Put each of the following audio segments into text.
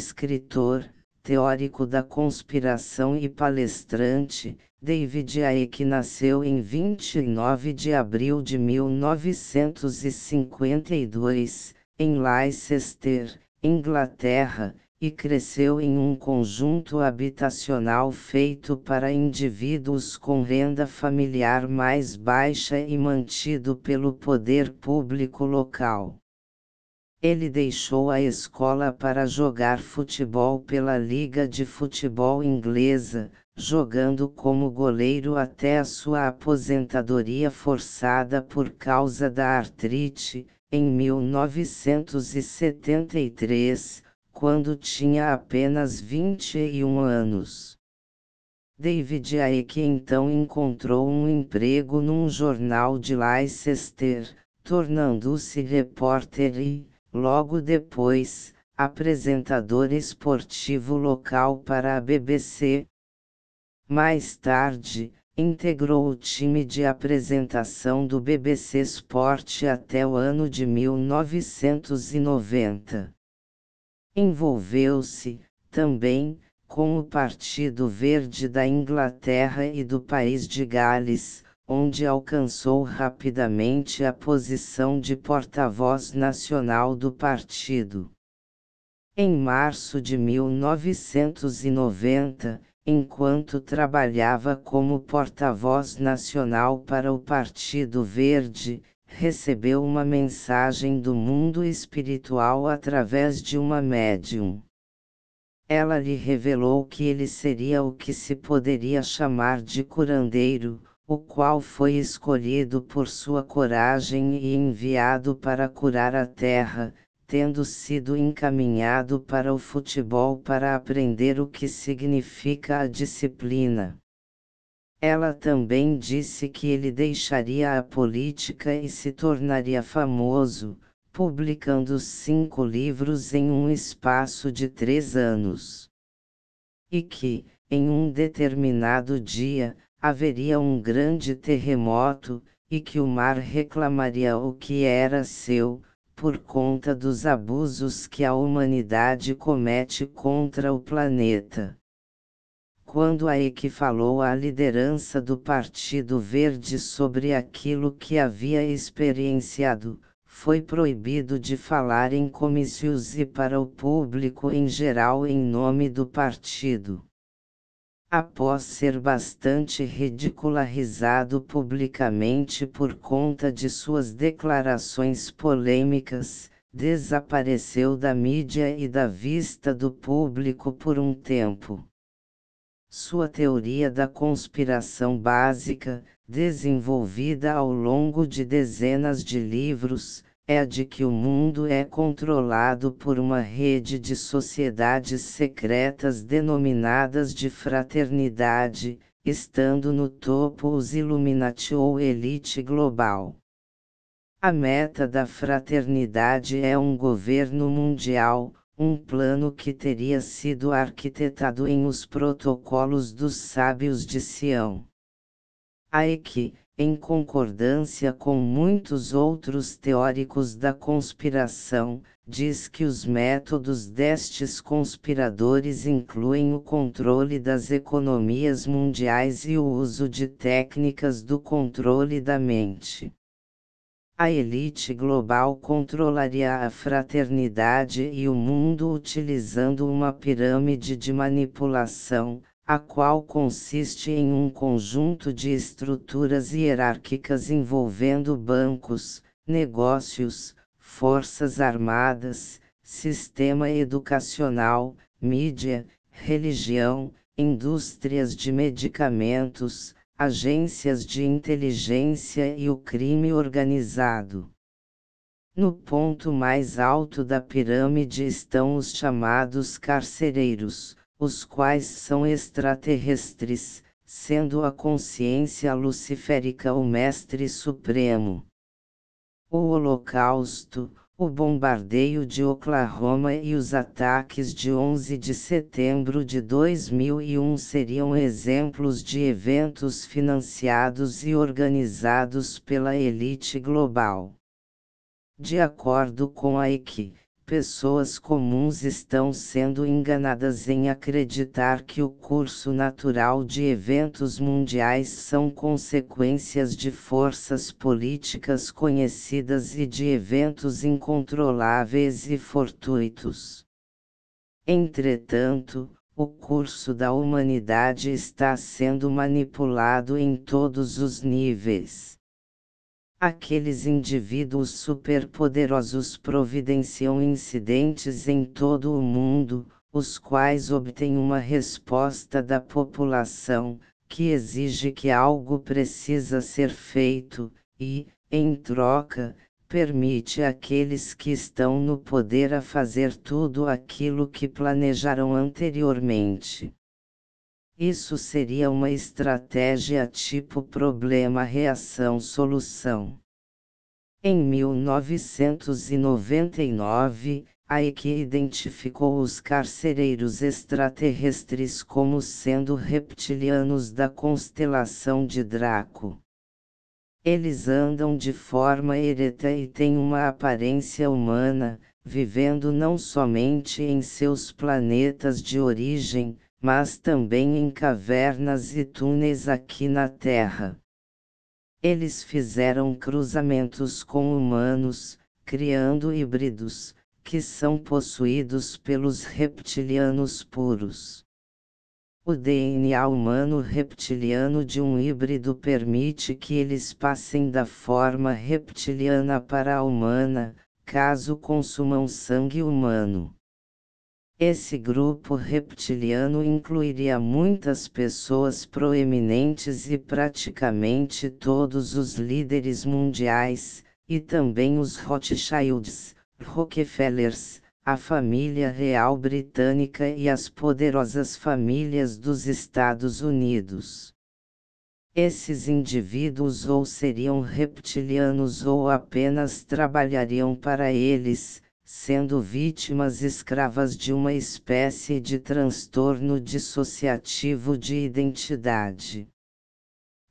escritor, teórico da conspiração e palestrante, David Icke nasceu em 29 de abril de 1952, em Leicester, Inglaterra, e cresceu em um conjunto habitacional feito para indivíduos com renda familiar mais baixa e mantido pelo poder público local. Ele deixou a escola para jogar futebol pela Liga de Futebol Inglesa, jogando como goleiro até a sua aposentadoria forçada por causa da artrite, em 1973, quando tinha apenas 21 anos. David que então encontrou um emprego num jornal de Leicester, tornando-se repórter e, Logo depois, apresentador esportivo local para a BBC. Mais tarde, integrou o time de apresentação do BBC Sport até o ano de 1990. Envolveu-se, também, com o Partido Verde da Inglaterra e do País de Gales, onde alcançou rapidamente a posição de porta-voz nacional do partido. Em março de 1990, enquanto trabalhava como porta-voz nacional para o Partido Verde, recebeu uma mensagem do mundo espiritual através de uma médium. Ela lhe revelou que ele seria o que se poderia chamar de curandeiro, o qual foi escolhido por sua coragem e enviado para curar a terra, tendo sido encaminhado para o futebol para aprender o que significa a disciplina. Ela também disse que ele deixaria a política e se tornaria famoso, publicando cinco livros em um espaço de três anos. E que, em um determinado dia, haveria um grande terremoto, e que o mar reclamaria o que era seu, por conta dos abusos que a humanidade comete contra o planeta. Quando que falou à liderança do Partido Verde sobre aquilo que havia experienciado, foi proibido de falar em comícios e para o público em geral em nome do partido após ser bastante ridicularizado publicamente por conta de suas declarações polêmicas, desapareceu da mídia e da vista do público por um tempo. Sua teoria da conspiração básica, desenvolvida ao longo de dezenas de livros, é a de que o mundo é controlado por uma rede de sociedades secretas denominadas de fraternidade, estando no topo os Illuminati ou elite global. A meta da fraternidade é um governo mundial, um plano que teria sido arquitetado em os protocolos dos sábios de Sião. A EQ, em concordância com muitos outros teóricos da conspiração, diz que os métodos destes conspiradores incluem o controle das economias mundiais e o uso de técnicas do controle da mente. A elite global controlaria a fraternidade e o mundo utilizando uma pirâmide de manipulação, a qual consiste em um conjunto de estruturas hierárquicas envolvendo bancos, negócios, forças armadas, sistema educacional, mídia, religião, indústrias de medicamentos, agências de inteligência e o crime organizado. No ponto mais alto da pirâmide estão os chamados carcereiros os quais são extraterrestres, sendo a consciência luciférica o Mestre Supremo. O Holocausto, o bombardeio de Oklahoma e os ataques de 11 de setembro de 2001 seriam exemplos de eventos financiados e organizados pela elite global. De acordo com a EQ, pessoas comuns estão sendo enganadas em acreditar que o curso natural de eventos mundiais são consequências de forças políticas conhecidas e de eventos incontroláveis e fortuitos. Entretanto, o curso da humanidade está sendo manipulado em todos os níveis Aqueles indivíduos superpoderosos providenciam incidentes em todo o mundo, os quais obtêm uma resposta da população, que exige que algo precisa ser feito, e, em troca, permite àqueles que estão no poder a fazer tudo aquilo que planejaram anteriormente. Isso seria uma estratégia tipo problema-reação-solução. Em 1999, a EQ identificou os carcereiros extraterrestres como sendo reptilianos da constelação de Draco. Eles andam de forma ereta e têm uma aparência humana, vivendo não somente em seus planetas de origem, mas também em cavernas e túneis aqui na Terra. Eles fizeram cruzamentos com humanos, criando híbridos, que são possuídos pelos reptilianos puros. O DNA humano reptiliano de um híbrido permite que eles passem da forma reptiliana para a humana, caso consumam sangue humano. Esse grupo reptiliano incluiria muitas pessoas proeminentes e praticamente todos os líderes mundiais, e também os Rothschilds, Rockefellers, a família real britânica e as poderosas famílias dos Estados Unidos. Esses indivíduos ou seriam reptilianos ou apenas trabalhariam para eles, sendo vítimas escravas de uma espécie de transtorno dissociativo de identidade.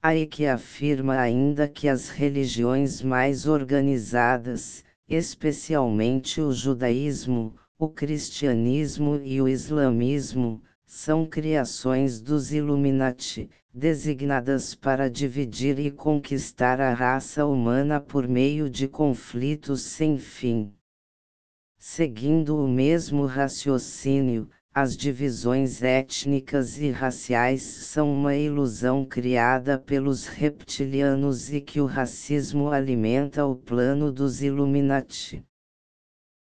Hayek afirma ainda que as religiões mais organizadas, especialmente o judaísmo, o cristianismo e o islamismo, são criações dos Illuminati, designadas para dividir e conquistar a raça humana por meio de conflitos sem fim. Seguindo o mesmo raciocínio, as divisões étnicas e raciais são uma ilusão criada pelos reptilianos e que o racismo alimenta o plano dos Illuminati.